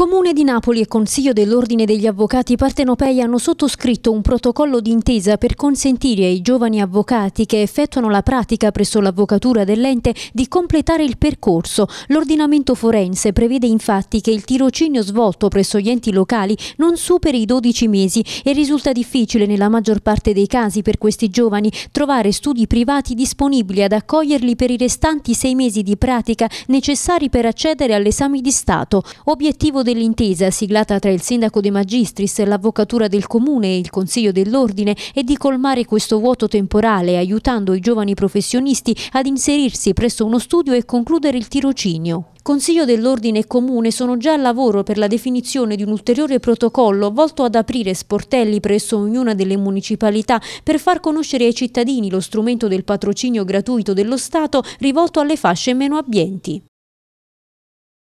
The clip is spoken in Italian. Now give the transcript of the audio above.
Comune di Napoli e Consiglio dell'Ordine degli Avvocati partenopei hanno sottoscritto un protocollo d'intesa per consentire ai giovani avvocati che effettuano la pratica presso l'avvocatura dell'ente di completare il percorso. L'ordinamento forense prevede infatti che il tirocinio svolto presso gli enti locali non superi i 12 mesi e risulta difficile nella maggior parte dei casi per questi giovani trovare studi privati disponibili ad accoglierli per i restanti sei mesi di pratica necessari per accedere all'esame di Stato. Obiettivo del dell'intesa siglata tra il sindaco De Magistris, l'avvocatura del comune e il consiglio dell'ordine è di colmare questo vuoto temporale aiutando i giovani professionisti ad inserirsi presso uno studio e concludere il tirocinio. Consiglio dell'Ordine e Comune sono già al lavoro per la definizione di un ulteriore protocollo volto ad aprire sportelli presso ognuna delle municipalità per far conoscere ai cittadini lo strumento del patrocinio gratuito dello Stato rivolto alle fasce meno abbienti.